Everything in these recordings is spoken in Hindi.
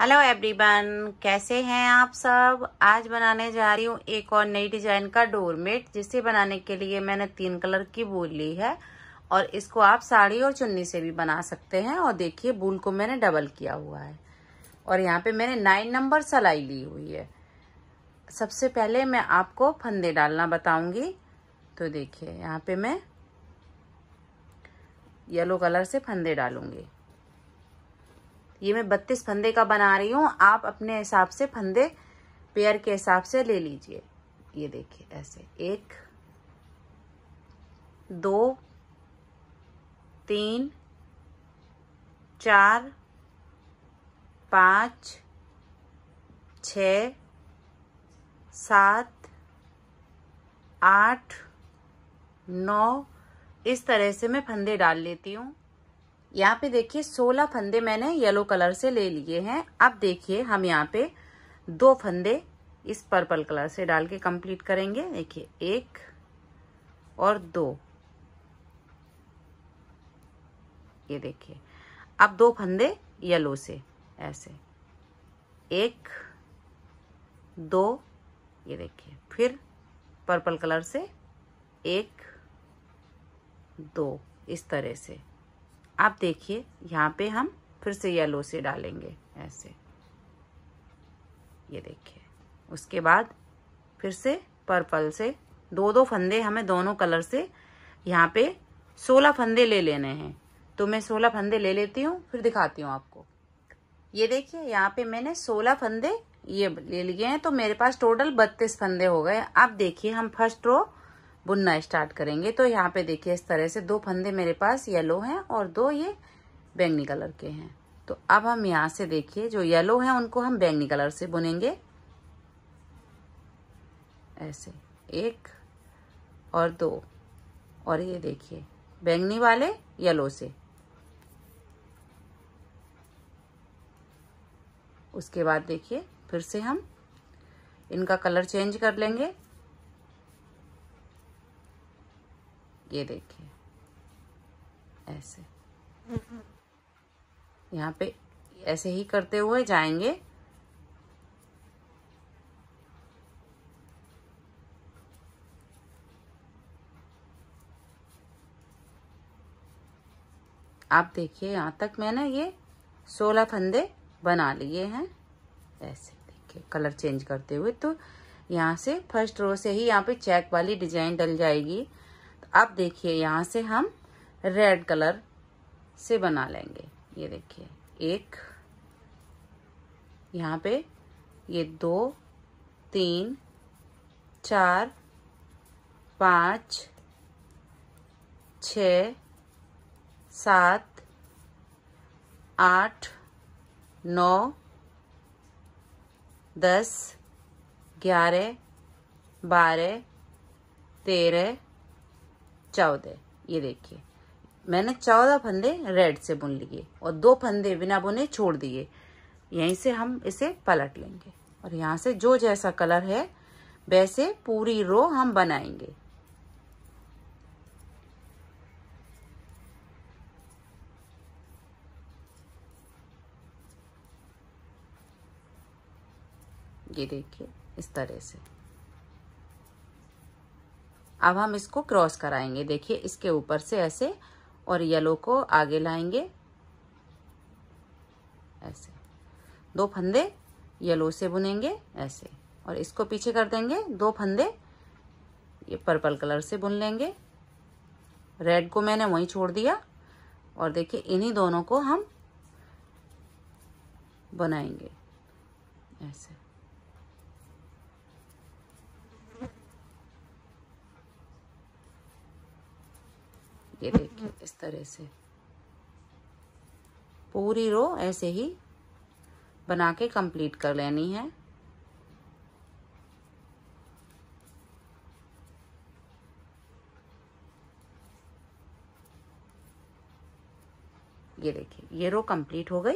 हेलो एवरीवन कैसे हैं आप सब आज बनाने जा रही हूँ एक और नई डिजाइन का डोरमेट जिसे बनाने के लिए मैंने तीन कलर की बूल ली है और इसको आप साड़ी और चुन्नी से भी बना सकते हैं और देखिए बूल को मैंने डबल किया हुआ है और यहाँ पे मैंने नाइन नंबर सलाई ली हुई है सबसे पहले मैं आपको फंदे डालना बताऊंगी तो देखिए यहाँ पे मैं येलो कलर से फंदे डालूंगी ये मैं बत्तीस फंदे का बना रही हूँ आप अपने हिसाब से फंदे पेयर के हिसाब से ले लीजिए ये देखिए ऐसे एक दो तीन चार पाँच छ सात आठ नौ इस तरह से मैं फंदे डाल लेती हूँ यहाँ पे देखिए सोलह फंदे मैंने येलो कलर से ले लिए हैं अब देखिए हम यहाँ पे दो फंदे इस पर्पल कलर से डाल के कंप्लीट करेंगे देखिए एक और दो ये देखिए अब दो फंदे येलो से ऐसे एक दो ये देखिए फिर पर्पल कलर से एक दो इस तरह से आप देखिए यहाँ पे हम फिर से येलो से डालेंगे ऐसे ये देखिए उसके बाद फिर से पर्पल से दो दो फंदे हमें दोनों कलर से यहाँ पे सोलह फंदे ले लेने हैं तो मैं सोलह फंदे ले लेती हूँ फिर दिखाती हूँ आपको ये देखिए यहाँ पे मैंने सोलह फंदे ये ले लिए हैं तो मेरे पास टोटल बत्तीस फंदे हो गए आप देखिए हम फर्स्ट रो बुनना स्टार्ट करेंगे तो यहाँ पे देखिए इस तरह से दो फंदे मेरे पास येलो हैं और दो ये बैंगनी कलर के हैं तो अब हम यहाँ से देखिए जो येलो हैं उनको हम बैंगनी कलर से बुनेंगे ऐसे एक और दो और ये देखिए बैंगनी वाले येलो से उसके बाद देखिए फिर से हम इनका कलर चेंज कर लेंगे ये देखिए ऐसे यहाँ पे ऐसे ही करते हुए जाएंगे आप देखिए यहाँ तक मैंने ये सोलह फंदे बना लिए हैं ऐसे देखिए कलर चेंज करते हुए तो यहाँ से फर्स्ट रो से ही यहाँ पे चेक वाली डिजाइन डल जाएगी अब देखिए यहाँ से हम रेड कलर से बना लेंगे ये देखिए एक यहाँ पे ये दो तीन चार पाँच छ सात आठ नौ दस ग्यारह बारह तेरह चौदह ये देखिए मैंने चौदह फंदे रेड से बुन लिए और दो फंदे बिना बुने छोड़ दिए यहीं से हम इसे पलट लेंगे और यहाँ से जो जैसा कलर है वैसे पूरी रो हम बनाएंगे ये देखिए इस तरह से अब हम इसको क्रॉस कराएंगे देखिए इसके ऊपर से ऐसे और येलो को आगे लाएंगे ऐसे दो फंदे येलो से बुनेंगे ऐसे और इसको पीछे कर देंगे दो फंदे ये पर्पल कलर से बुन लेंगे रेड को मैंने वहीं छोड़ दिया और देखिए इन्हीं दोनों को हम बनाएंगे ऐसे ये देखिए इस तरह से पूरी रो ऐसे ही बना के कंप्लीट कर लेनी है ये देखिए ये रो कंप्लीट हो गई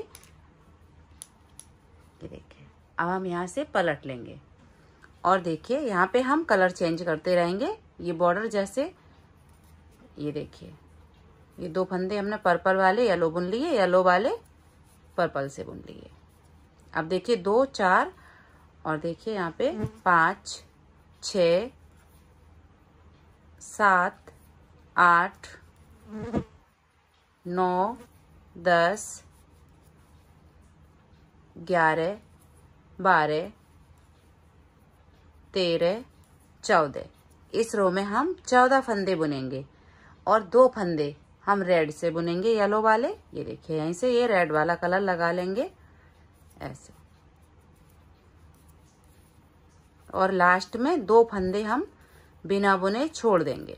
ये देखिए अब हम यहां से पलट लेंगे और देखिए यहाँ पे हम कलर चेंज करते रहेंगे ये बॉर्डर जैसे ये देखिए ये दो फंदे हमने पर्पल वाले येलो बुन लिए येलो वाले पर्पल से बुन लिए अब देखिए दो चार और देखिए यहाँ पे हम्म। पाँच छ सात आठ हम्म। नौ दस ग्यारह बारह तेरह चौदह इस रो में हम चौदह फंदे बुनेंगे और दो फंदे हम रेड से बुनेंगे येलो वाले ये देखिए यहीं से ये रेड वाला कलर लगा लेंगे ऐसे और लास्ट में दो फंदे हम बिना बुने छोड़ देंगे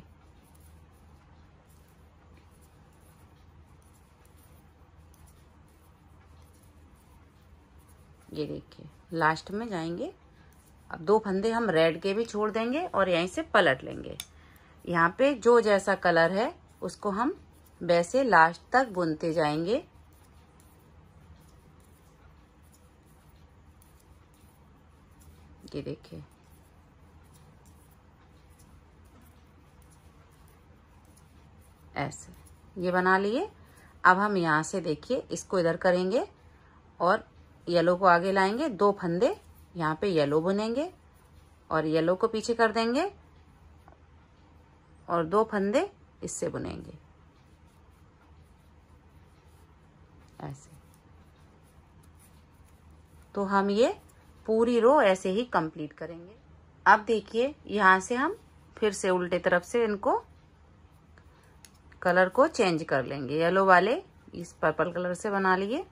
ये देखिए लास्ट में जाएंगे अब दो फंदे हम रेड के भी छोड़ देंगे और यहीं से पलट लेंगे यहाँ पे जो जैसा कलर है उसको हम वैसे लास्ट तक बुनते जाएंगे ये देखिए ऐसे ये बना लिए अब हम यहाँ से देखिए इसको इधर करेंगे और येलो को आगे लाएंगे दो फंदे यहाँ पे येलो बुनेंगे और येलो को पीछे कर देंगे और दो फंदे इससे बुनेंगे ऐसे तो हम ये पूरी रो ऐसे ही कंप्लीट करेंगे अब देखिए यहां से हम फिर से उल्टे तरफ से इनको कलर को चेंज कर लेंगे येलो वाले इस पर्पल कलर से बना लिए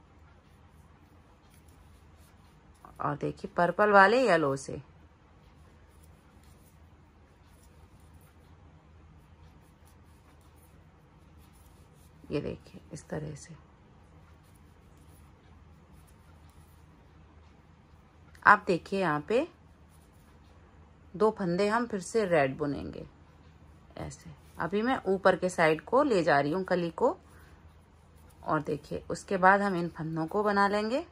और देखिए पर्पल वाले येलो से ये देखिए इस तरह से आप देखिए यहाँ पे दो फंदे हम फिर से रेड बुनेंगे ऐसे अभी मैं ऊपर के साइड को ले जा रही हूँ कली को और देखिए उसके बाद हम इन फंदों को बना लेंगे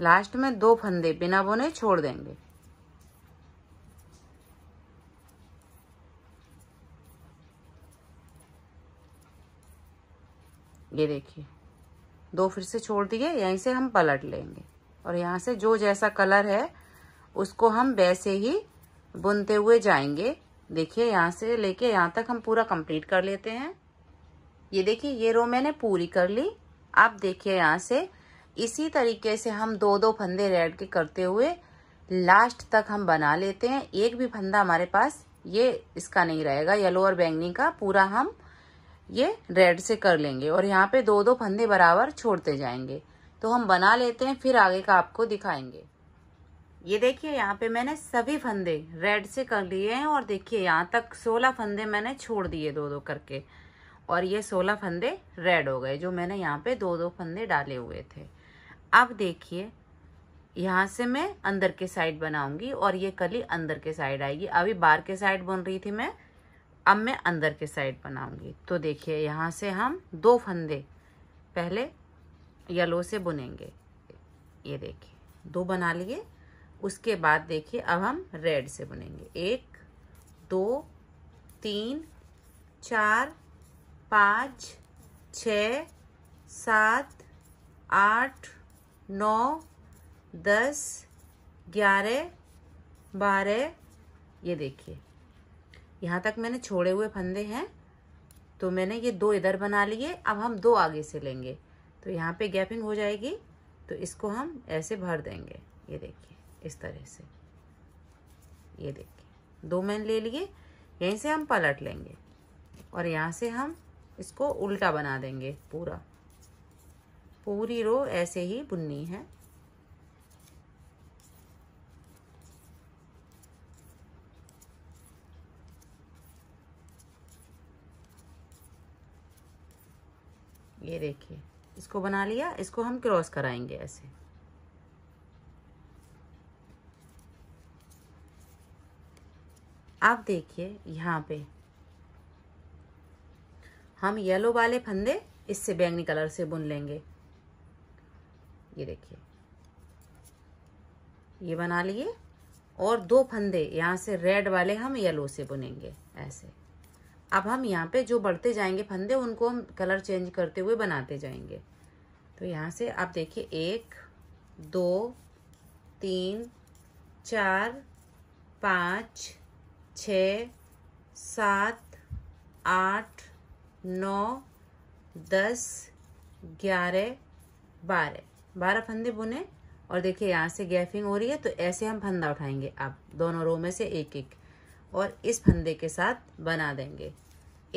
लास्ट में दो फंदे बिना बुने छोड़ देंगे ये देखिए दो फिर से छोड़ दिए यहीं से हम पलट लेंगे और यहाँ से जो जैसा कलर है उसको हम वैसे ही बुनते हुए जाएंगे देखिए यहाँ से लेके यहाँ तक हम पूरा कंप्लीट कर लेते हैं ये देखिए ये रो मैंने पूरी कर ली आप देखिए यहाँ से इसी तरीके से हम दो दो फंदे रेड के करते हुए लास्ट तक हम बना लेते हैं एक भी फंदा हमारे पास ये इसका नहीं रहेगा येलो और बैंगनी का पूरा हम ये रेड से कर लेंगे और यहाँ पे दो दो फंदे बराबर छोड़ते जाएंगे तो हम बना लेते हैं फिर आगे का आपको दिखाएंगे ये देखिए यहाँ पे मैंने सभी फंदे रेड से कर लिए हैं और देखिए यहाँ तक सोलह फंदे मैंने छोड़ दिए दो दो करके और ये सोलह फंदे रेड हो गए जो मैंने यहाँ पे दो दो फंदे डाले हुए थे अब देखिए यहाँ से मैं अंदर के साइड बनाऊंगी और ये कली अंदर के साइड आएगी अभी बाहर के साइड बुन रही थी मैं अब मैं अंदर के साइड बनाऊंगी तो देखिए यहाँ से हम दो फंदे पहले येलो से बुनेंगे ये देखिए दो बना लिए उसके बाद देखिए अब हम रेड से बुनेंगे एक दो तीन चार पाँच छ सात आठ नौ दस ग्यारह बारह ये देखिए यहाँ तक मैंने छोड़े हुए फंदे हैं तो मैंने ये दो इधर बना लिए अब हम दो आगे से लेंगे तो यहाँ पे गैपिंग हो जाएगी तो इसको हम ऐसे भर देंगे ये देखिए इस तरह से ये देखिए दो मैंने ले लिए यहीं से हम पलट लेंगे और यहाँ से हम इसको उल्टा बना देंगे पूरा पूरी रो ऐसे ही बुननी है ये देखिए इसको बना लिया इसको हम क्रॉस कराएंगे ऐसे आप देखिए यहाँ पे हम येलो वाले फंदे इससे बैंगनी कलर से बुन लेंगे ये देखिए ये बना लिए और दो फंदे यहाँ से रेड वाले हम येलो से बुनेंगे ऐसे अब हम यहाँ पे जो बढ़ते जाएंगे फंदे उनको हम कलर चेंज करते हुए बनाते जाएंगे तो यहाँ से आप देखिए एक दो तीन चार पाँच छ सात आठ नौ दस ग्यारह बारह बारह फंदे बुने और देखिए यहाँ से गैफिंग हो रही है तो ऐसे हम फंदा उठाएंगे आप दोनों रो में से एक एक और इस फंदे के साथ बना देंगे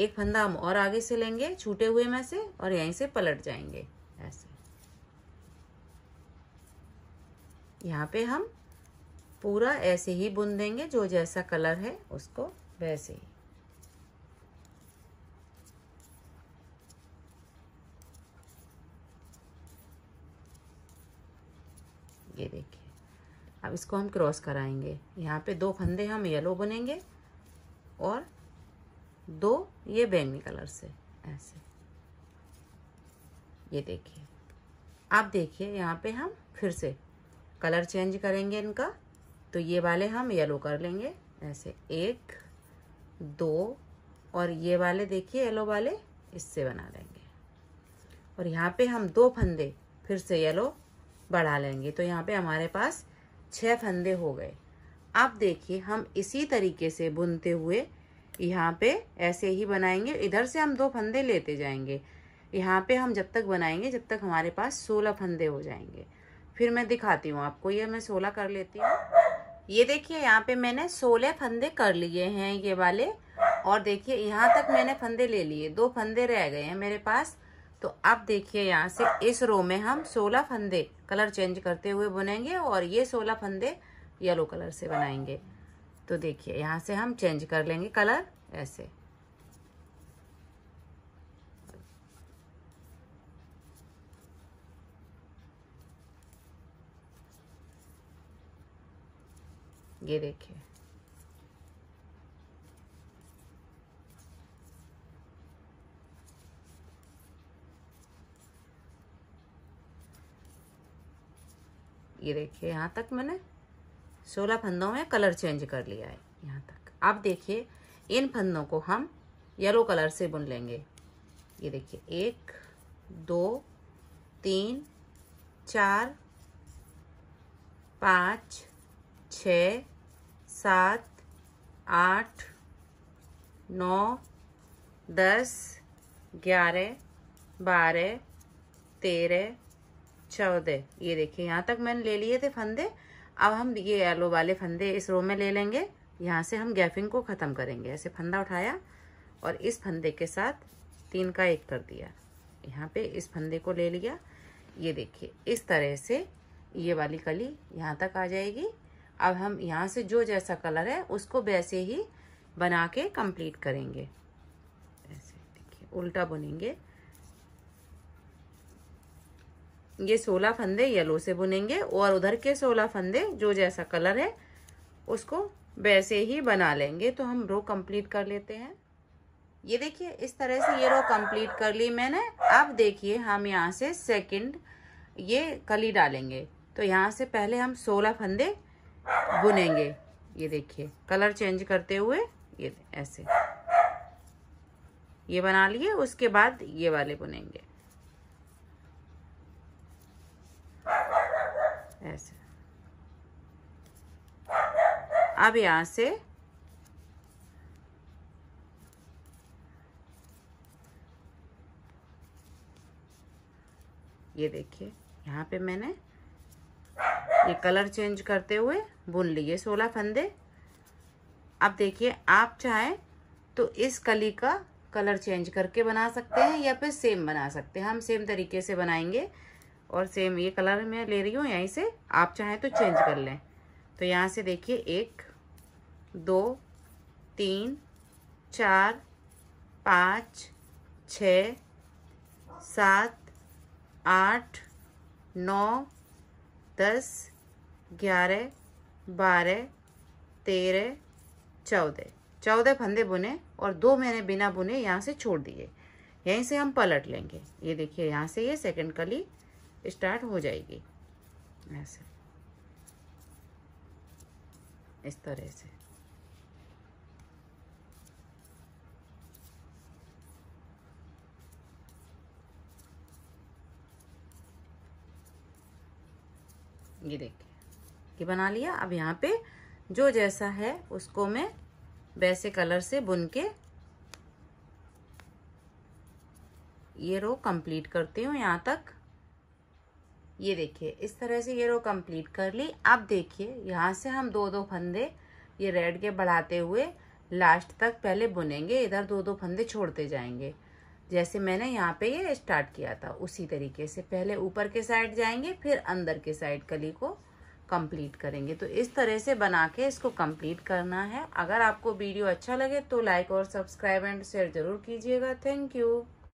एक फंदा हम और आगे से लेंगे छूटे हुए में से और यहीं से पलट जाएंगे ऐसे यहाँ पे हम पूरा ऐसे ही बुन देंगे जो जैसा कलर है उसको वैसे ही ये देखिए अब इसको हम क्रॉस कराएंगे यहाँ पे दो फंदे हम येलो बनेंगे और दो ये बैंगनी कलर से ऐसे ये देखिए आप देखिए यहाँ पे हम फिर से कलर चेंज करेंगे इनका तो ये वाले हम येलो कर लेंगे ऐसे एक दो और ये वाले देखिए येलो वाले इससे बना लेंगे और यहाँ पे हम दो फंदे फिर से येलो बढ़ा लेंगे तो यहाँ पे हमारे पास छः फंदे हो गए अब देखिए हम इसी तरीके से बुनते हुए यहाँ पे ऐसे ही बनाएंगे इधर से हम दो फंदे लेते जाएंगे यहाँ पे हम जब तक बनाएंगे जब तक हमारे पास सोलह फंदे हो जाएंगे फिर मैं दिखाती हूँ आपको ये मैं सोलह कर लेती हूँ ये देखिए यहाँ पे मैंने सोलह फंदे कर लिए हैं ये वाले और देखिए यहाँ तक मैंने फंदे ले लिए दो फंदे रह गए हैं मेरे पास तो अब देखिए यहाँ से इस रो में हम 16 फंदे कलर चेंज करते हुए बुनेंगे और ये 16 फंदे येलो कलर से बनाएंगे तो देखिए यहाँ से हम चेंज कर लेंगे कलर ऐसे ये देखिए ये देखिए यहाँ तक मैंने सोलह फंदों में कलर चेंज कर लिया है यहाँ तक अब देखिए इन फंदों को हम येलो कलर से बुन लेंगे ये देखिए एक दो तीन चार पाँच छ सात आठ नौ दस ग्यारह बारह तेरह चौदह ये देखिए यहाँ तक मैंने ले लिए थे फंदे अब हम ये येलो वाले फंदे इस रो में ले लेंगे यहाँ से हम गैपिंग को ख़त्म करेंगे ऐसे फंदा उठाया और इस फंदे के साथ तीन का एक कर दिया यहाँ पे इस फंदे को ले लिया ये देखिए इस तरह से ये वाली कली यहाँ तक आ जाएगी अब हम यहाँ से जो जैसा कलर है उसको वैसे ही बना के कंप्लीट करेंगे ऐसे देखिए उल्टा बुनेंगे ये सोलह फंदे येलो से बुनेंगे और उधर के सोलह फंदे जो जैसा कलर है उसको वैसे ही बना लेंगे तो हम रो कंप्लीट कर लेते हैं ये देखिए इस तरह से ये रो कंप्लीट कर ली मैंने अब देखिए हम यहाँ से सेकंड ये कली डालेंगे तो यहाँ से पहले हम सोलह फंदे बुनेंगे ये देखिए कलर चेंज करते हुए ये ऐसे ये बना लिए उसके बाद ये वाले बुनेंगे अब यहाँ से ये देखिए यहाँ पे मैंने ये कलर चेंज करते हुए बुन लिए सोलह फंदे अब देखिए आप चाहें तो इस कली का कलर चेंज करके बना सकते हैं या फिर सेम बना सकते हैं हम सेम तरीके से बनाएंगे और सेम ये कलर मैं ले रही हूँ यहीं से आप चाहें तो चेंज कर लें तो यहाँ से देखिए एक दो तीन चार पाँच छ सात आठ नौ दस ग्यारह बारह तेरह चौदह चौदह फंदे बुने और दो मैंने बिना बुने यहाँ से छोड़ दिए यहीं से हम पलट लेंगे ये देखिए यहाँ से ये सेकंड कली स्टार्ट हो जाएगी ऐसे इस तरह से ये देखिए कि बना लिया अब यहाँ पे जो जैसा है उसको मैं वैसे कलर से बुन के ये रो कंप्लीट करती हूँ यहाँ तक ये देखिए इस तरह से ये रो कंप्लीट कर ली अब देखिए यहाँ से हम दो दो फंदे ये रेड के बढ़ाते हुए लास्ट तक पहले बुनेंगे इधर दो दो फंदे छोड़ते जाएंगे जैसे मैंने यहाँ पे ये स्टार्ट किया था उसी तरीके से पहले ऊपर के साइड जाएंगे फिर अंदर के साइड कली को कंप्लीट करेंगे तो इस तरह से बना के इसको कंप्लीट करना है अगर आपको वीडियो अच्छा लगे तो लाइक और सब्सक्राइब एंड शेयर जरूर कीजिएगा थैंक यू